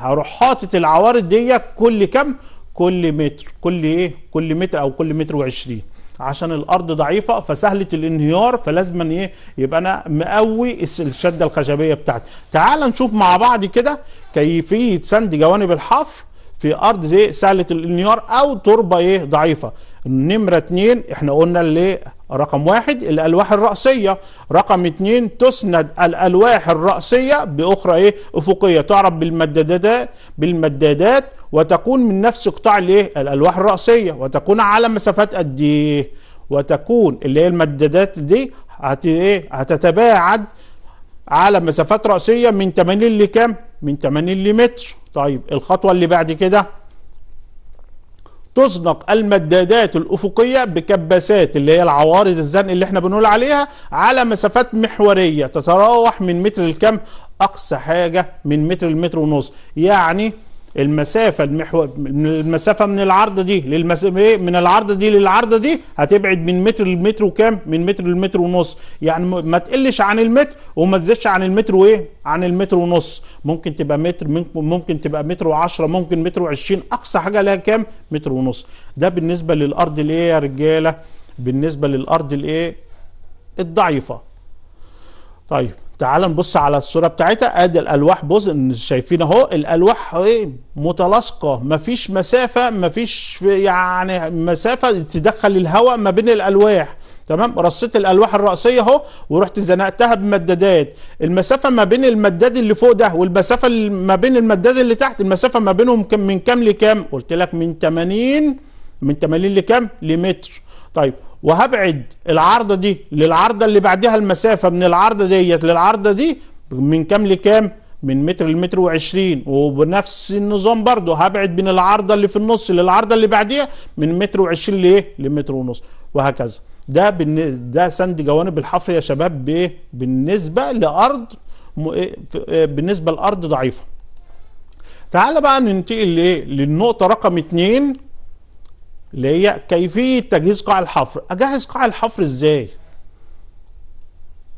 هروح حاطط العوارض ديت كل كام كل متر كل ايه كل متر او كل متر و20 عشان الارض ضعيفه فسهله الانهيار فلازم ايه يبقى انا مقوي الشده الخشبيه بتاعتي تعال نشوف مع بعض كده كيفيه سند جوانب الحفر في ارض زي سهله الانهيار او تربه ايه ضعيفه نمرة اتنين احنا قلنا اللي رقم واحد الألواح الرأسية رقم اتنين تسند الألواح الرأسية بأخرى ايه أفقية تعرف بالمدادات بالمدادات وتكون من نفس قطاع الايه الألواح الرأسية وتكون على مسافات قد ايه وتكون اللي هي المدادات دي هت ايه هتتباعد على مسافات رأسية من 80 لكام من 80 لمتر طيب الخطوة اللي بعد كده تزنق المدادات الافقيه بكباسات اللي هي العوارض الزنق اللي احنا بنقول عليها على مسافات محوريه تتراوح من متر الكم اقصى حاجه من متر لمتر ونص يعني المسافة المحور المسافة من العرض دي للمس... إيه؟ من العرض دي للعرض دي هتبعد من متر لمتر وكام؟ من متر لمتر ونص، يعني ما تقلش عن المتر وما تزيدش عن المتر وايه؟ عن المتر ونص، ممكن تبقى متر ممكن تبقى متر و10 ممكن متر و20 أقصى حاجة لها كام؟ متر ونص، ده بالنسبة للأرض الإيه يا رجالة؟ بالنسبة للأرض الإيه؟ الضعيفة. طيب تعال نبص على الصوره بتاعتها ادي الالواح بص شايفين اهو الالواح ايه متلاصقه مفيش مسافه مفيش يعني مسافه تدخل الهواء ما بين الالواح تمام رصيت الالواح الرأسيه اهو ورحت زنقتها بمدادات المسافه ما بين المداد اللي فوق ده والمسافه ما بين المداد اللي تحت المسافه ما بينهم من كام لكام قلت لك من 80 من 80 لكام لمتر طيب وهبعد العارضه دي للعارضه اللي بعدها المسافه من العارضه ديت للعارضه دي من كام لكام من متر لمتر وعشرين وبنفس النظام برضه هبعد من العارضه اللي في النص للعارضه اللي بعديها من متر وعشرين لايه لمتر ونص وهكذا ده بالن... ده سند جوانب الحفر يا شباب بايه بالنسبه لارض إيه، إيه، بالنسبه لارض ضعيفه تعال بقى ننتقل للنقطه رقم اتنين اللي هي كيفيه تجهيز قاع الحفر اجهز قاع الحفر ازاي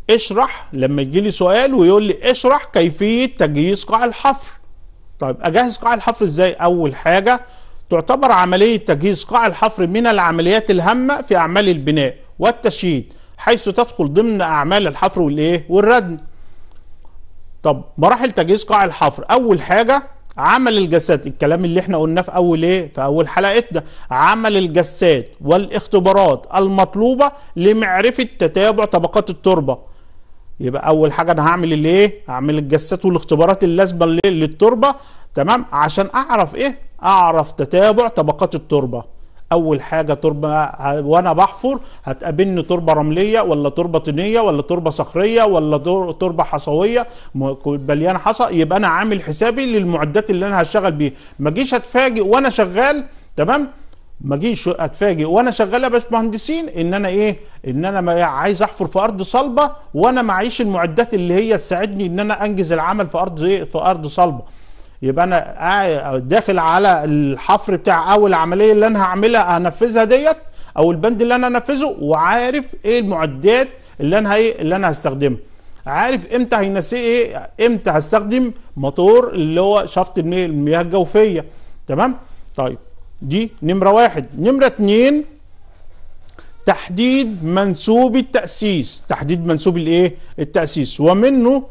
اشرح لما يجي لي سؤال ويقول لي اشرح كيفيه تجهيز قاع الحفر طيب اجهز قاع الحفر ازاي اول حاجه تعتبر عمليه تجهيز قاع الحفر من العمليات الهامه في اعمال البناء والتشييد حيث تدخل ضمن اعمال الحفر والايه والردم طب مراحل تجهيز قاع الحفر اول حاجه عمل الجسات الكلام اللي احنا قلناه في اول ايه في اول حلقتنا عمل الجسات والاختبارات المطلوبه لمعرفه تتابع طبقات التربه يبقى اول حاجه انا هعمل الايه هعمل الجسات والاختبارات اللازمه للتربه تمام عشان اعرف ايه اعرف تتابع طبقات التربه اول حاجه تربه وانا بحفر هتقابلني تربه رمليه ولا تربه طينيه ولا تربه صخريه ولا تربه حصويه مليانه حصى يبقى انا عامل حسابي للمعدات اللي انا هشتغل بيها ما اجيش اتفاجئ وانا شغال تمام ما اجيش اتفاجئ وانا شغال يا باشمهندسين ان انا ايه ان انا عايز احفر في ارض صلبه وانا معيش المعدات اللي هي تساعدني ان انا انجز العمل في ارض ايه في ارض صلبه يبقى انا داخل على الحفر بتاع اول عمليه اللي انا هعملها هنفذها ديت او البند اللي انا هنفذه وعارف ايه المعدات اللي انا اللي انا هستخدمها عارف امتى هينسيه ايه امتى هستخدم موتور اللي هو شفط المياه الجوفيه تمام طيب دي نمره واحد نمره اتنين تحديد منسوب التاسيس تحديد منسوب الايه التاسيس ومنه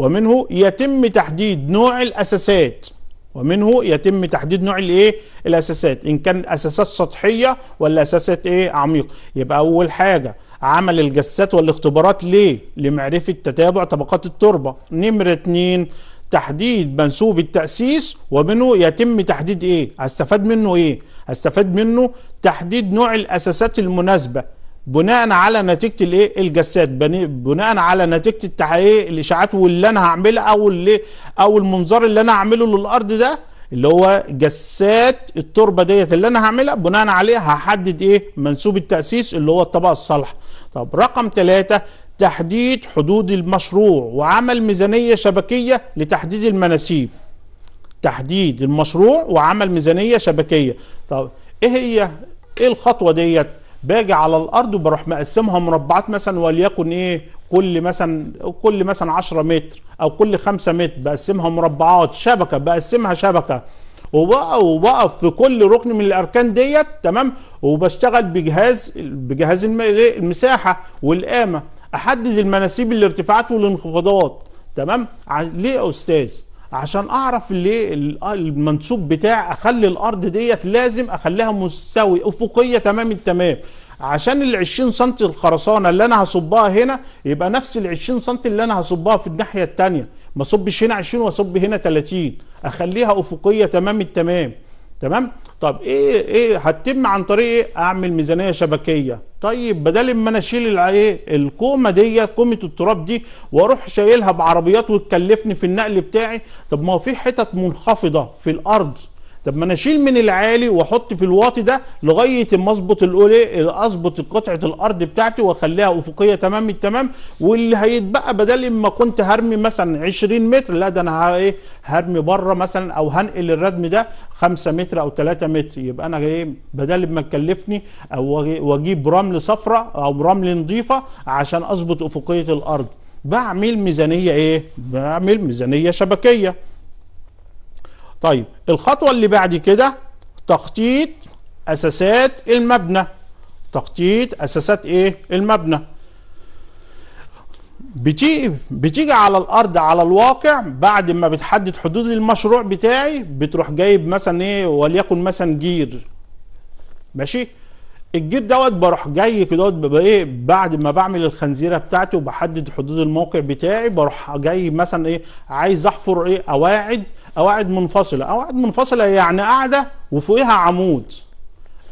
ومنه يتم تحديد نوع الأساسات ومنه يتم تحديد نوع الايه الاساسات ان كان اساسات سطحيه ولا اساسات ايه عميقه يبقى اول حاجه عمل الجسات والاختبارات ليه لمعرفه تتابع طبقات التربه نمره اتنين تحديد منسوب التاسيس ومنه يتم تحديد ايه هستفاد منه ايه هستفاد منه تحديد نوع الاساسات المناسبه بناء على نتيجه الايه الجسات بناء على نتيجه التحقيق الاشاعات واللي انا هعملها او اللي او المنظار اللي انا هعمله للارض ده اللي هو جسات التربه ديت اللي انا هعملها بناء عليه هحدد ايه منسوب التاسيس اللي هو الطبقه الصالحه طب رقم ثلاثة تحديد حدود المشروع وعمل ميزانيه شبكيه لتحديد المناسيب تحديد المشروع وعمل ميزانيه شبكيه طب ايه هي ايه الخطوه ديت باجي على الارض وبروح مقسمها مربعات مثلا وليكن ايه كل مثلا كل مثلا 10 متر او كل 5 متر بقسمها مربعات شبكه بقسمها شبكه وبقف وبقف في كل ركن من الاركان ديت تمام وبشتغل بجهاز بجهاز المساحه والقامه احدد المناسيب الارتفاعات والانخفاضات تمام ليه يا استاذ عشان اعرف ليه المنسوب بتاع اخلي الارض ديت لازم اخليها مستوي افقيه تمام التمام عشان ال 20 سم الخرسانه اللي انا هصبها هنا يبقى نفس ال 20 سم اللي انا هصبها في الناحيه الثانيه ما اصبش هنا 20 واصب هنا 30 اخليها افقيه تمام التمام تمام طب ايه ايه هتتم عن طريق ايه اعمل ميزانيه شبكيه طيب بدل ما انا اشيل ايه الكومه ديت كومه التراب دي واروح شايلها بعربيات وتكلفني في النقل بتاعي طب ما هو في حتت منخفضه في الارض طب ما انا اشيل من العالي واحط في الواطي ده لغايه ما اظبط الاولي اظبط قطعه الارض بتاعتي واخليها افقيه تمام التمام واللي هيتبقى بدل ما كنت هرمي مثلا 20 متر لا ده انا ايه هرمي بره مثلا او هنقل الردم ده 5 متر او 3 متر يبقى انا ايه بدل ما تكلفني او واجيب رمل صفراء او رمل نظيفه عشان اظبط افقيه الارض بعمل ميزانيه ايه بعمل ميزانيه شبكيه طيب الخطوة اللي بعد كده تخطيط أساسات المبنى تخطيط أساسات إيه المبنى بتيجي بتيجي على الارض على الواقع بعد ما بتحدد حدود المشروع بتاعي بتروح جايب مثلا ايه وليكن مثلا جير ماشي الجير دوت بروح جاي كده ببقى ايه بعد ما بعمل الخنزيره بتاعتي وبحدد حدود الموقع بتاعي بروح جاي مثلا ايه عايز احفر ايه قواعد قواعد منفصله قواعد منفصله يعني قاعده وفوقها عمود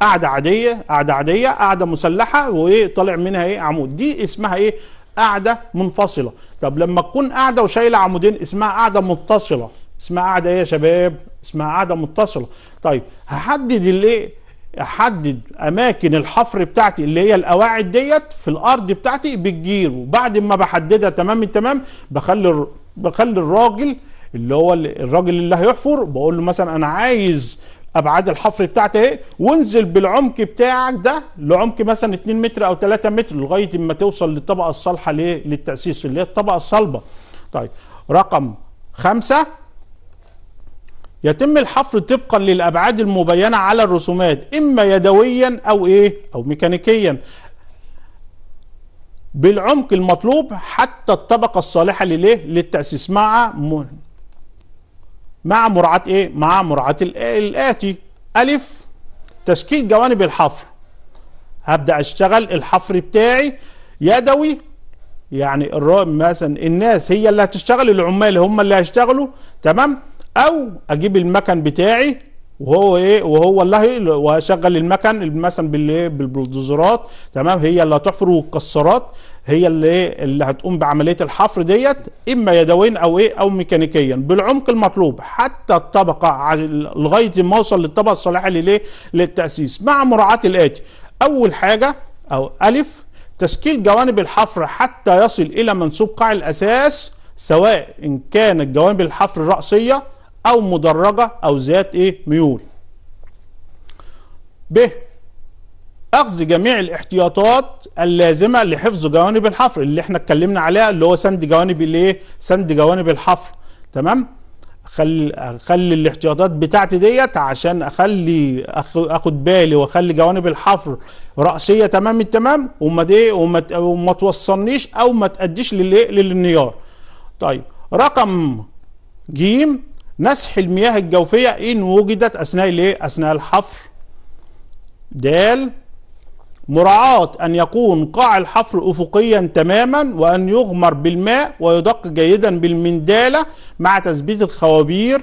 قاعده عاديه قاعده عاديه قاعده مسلحه وايه طالع منها ايه عمود دي اسمها ايه قاعده منفصله طب لما تكون قاعده وشايله عمودين اسمها قاعده متصله اسمها قاعده ايه يا شباب اسمها قاعده متصله طيب هحدد الايه احدد اماكن الحفر بتاعتي اللي هي القواعد ديت في الارض بتاعتي بالجير وبعد ما بحددها تمام التمام بخلي بخلي الراجل اللي هو الراجل اللي هيحفر بقول له مثلا انا عايز ابعاد الحفر بتاعتي اهي وانزل بالعمق بتاعك ده لعمق مثلا 2 متر او 3 متر لغايه اما توصل للطبقه الصالحه للتاسيس اللي هي الطبقه الصلبه. طيب رقم خمسه يتم الحفر طبقا للأبعاد المبينة على الرسومات إما يدويا أو إيه أو ميكانيكيا بالعمق المطلوب حتى الطبقة الصالحة للإيه للتأسيس مع م... مع مراعاة إيه مع مراعاة الآتي ألف تشكيل جوانب الحفر هبدأ أشتغل الحفر بتاعي يدوي يعني مثلا الناس هي اللي هتشتغل العمال هم اللي هيشتغلوا تمام او اجيب المكن بتاعي وهو ايه وهو اللي واشغل المكن مثلا بالبلدوزرات تمام هي اللي هتحفر والكسرات هي اللي اللي هتقوم بعمليه الحفر ديت اما يدويا او ايه او ميكانيكيا بالعمق المطلوب حتى الطبقه لغايه ما اوصل للطبقه الصالحه للايه للتاسيس مع مراعاه الاتي اول حاجه او الف تشكيل جوانب الحفر حتى يصل الى منسوب قاع الاساس سواء ان كانت جوانب الحفر الراسيه او مدرجه او ذات ايه ميول ب اخذ جميع الاحتياطات اللازمه لحفظ جوانب الحفر اللي احنا اتكلمنا عليها اللي هو سند جوانب الايه سند جوانب الحفر تمام خلي اخلي الاحتياطات بتاعتي ديت عشان اخلي اخد بالي واخلي جوانب الحفر راسيه تمام التمام وما دي وما, وما توصلنيش او ما تاديش للايه للانهيار طيب رقم جيم مسح المياه الجوفية إن وجدت أثناء الإيه؟ أثناء الحفر د مراعاة أن يكون قاع الحفر أفقيا تماما وأن يغمر بالماء ويدق جيدا بالمندالة مع تثبيت الخوابير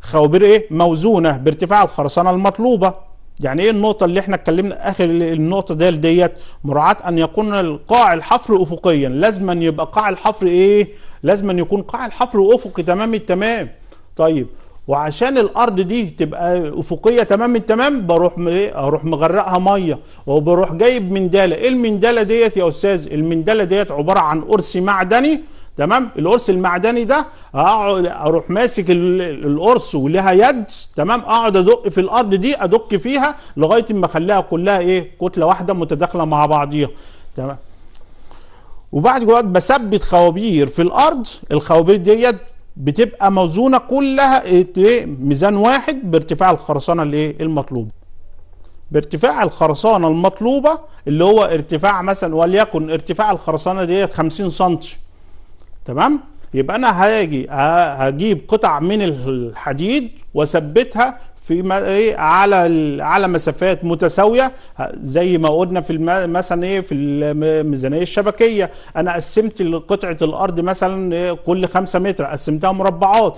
خوابير إيه؟ موزونة بارتفاع الخرسانة المطلوبة يعني إيه النقطة اللي إحنا اتكلمنا آخر النقطة دال ديت مراعاة أن يكون قاع الحفر أفقيا لازما يبقى قاع الحفر إيه؟ لازما يكون قاع الحفر أفقي تمام التمام طيب وعشان الارض دي تبقى افقيه تمام التمام بروح ايه اروح مغرقها ميه وبروح جايب منداله ايه المنداله ديت يا استاذ المنداله ديت عباره عن قرص معدني تمام القرص المعدني ده اقعد اروح ماسك القرص ولها يد تمام اقعد ادق في الارض دي ادق فيها لغايه ما اخليها كلها ايه كتله واحده متداخله مع بعضيها تمام وبعد كده بثبت خوابير في الارض الخوابير ديت بتبقى موزونه كلها إيه، إيه، ميزان واحد بارتفاع الخرسانه الايه المطلوبه بارتفاع الخرسانه المطلوبه اللي هو ارتفاع مثلا وليكن ارتفاع الخرسانه ديت 50 سم تمام يبقى انا هاجي هجيب قطع من الحديد واثبتها في ايه على على مسافات متساويه زي ما قلنا في مثلا ايه في الميزانيه الشبكيه انا قسمت قطعه الارض مثلا إيه، كل 5 متر قسمتها مربعات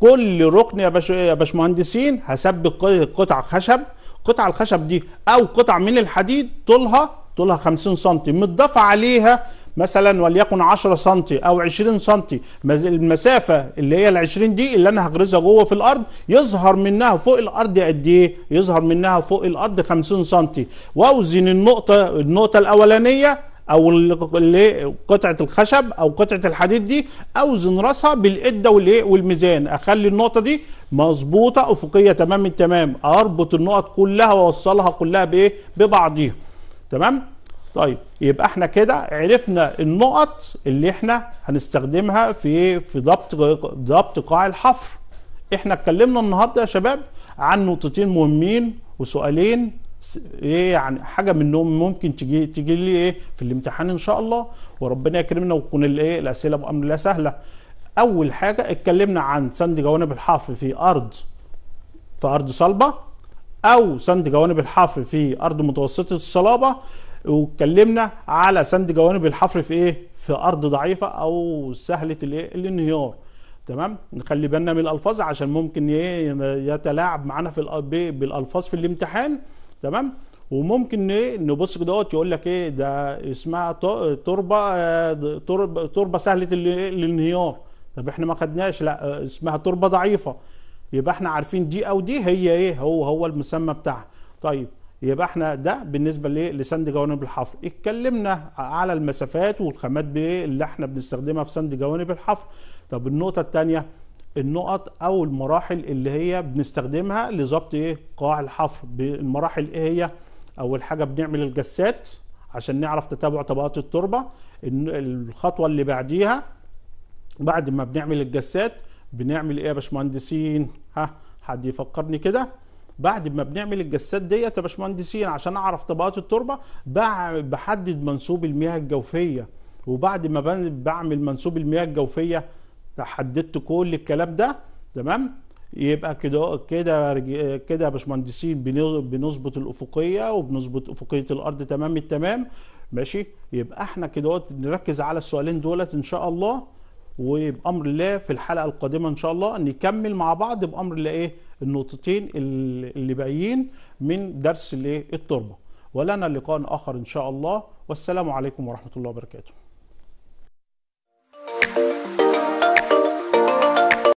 كل ركن يا باش يا باشمهندسين هثبت قطع خشب قطع الخشب دي او قطع من الحديد طولها طولها 50 سم متضاف عليها مثلا وليكن 10 سم او 20 سم المسافه اللي هي ال 20 دي اللي انا هغرزها جوه في الارض يظهر منها فوق الارض قد ايه؟ يظهر منها فوق الارض 50 سم واوزن النقطه النقطه الاولانيه او اللي قطعه الخشب او قطعه الحديد دي اوزن راسها بالاده والايه والميزان اخلي النقطه دي مظبوطه افقيه تمام التمام اربط النقط كلها واوصلها كلها بايه ببعضيها تمام طيب يبقى احنا كده عرفنا النقط اللي احنا هنستخدمها في في ضبط ضبط قاع الحفر احنا اتكلمنا النهارده يا شباب عن نقطتين مهمين وسؤالين ايه يعني حاجه منهم ممكن تجي تجي لي ايه في الامتحان ان شاء الله وربنا يكرمنا وتكون الايه الاسئله بامر الله سهله اول حاجه اتكلمنا عن سند جوانب الحفر في ارض في ارض صلبه او سند جوانب الحفر في ارض متوسطه الصلابه واتكلمنا على سند جوانب الحفر في ايه في ارض ضعيفه او سهله الايه الانهيار تمام نخلي بالنا من الالفاظ عشان ممكن ايه يتلاعب معانا في بالالفاظ في الامتحان تمام وممكن ايه نبص كده يقول لك ايه ده اسمها تربه آه، تربه تربه سهله الانهيار طب احنا ما خدناش لا اسمها تربه ضعيفه يبقى احنا عارفين دي او دي هي ايه هو هو المسمى بتاعها طيب يبقى احنا ده بالنسبه لسند جوانب الحفر اتكلمنا على المسافات والخامات اللي احنا بنستخدمها في سند جوانب الحفر طب النقطه الثانيه النقط او المراحل اللي هي بنستخدمها لظبط ايه قاع الحفر المراحل ايه هي اول حاجه بنعمل الجسات عشان نعرف تتابع طبقات التربه الخطوه اللي بعديها بعد ما بنعمل الجسات بنعمل ايه يا باشمهندسين ها حد يفكرني كده بعد ما بنعمل الجسات ديت يا باشمهندسين عشان اعرف طبقات التربه بحدد منسوب المياه الجوفيه وبعد ما بعمل منسوب المياه الجوفيه حددت كل الكلام ده تمام يبقى كده كده كده يا باشمهندسين بنظبط الافقيه وبنظبط افقيه الارض تمام التمام ماشي يبقى احنا كده نركز على السؤالين دولت ان شاء الله وبامر الله في الحلقه القادمه ان شاء الله نكمل مع بعض بامر الله ايه النقطتين اللي باقيين من درس الايه التربه ولنا لقاء اخر ان شاء الله والسلام عليكم ورحمه الله وبركاته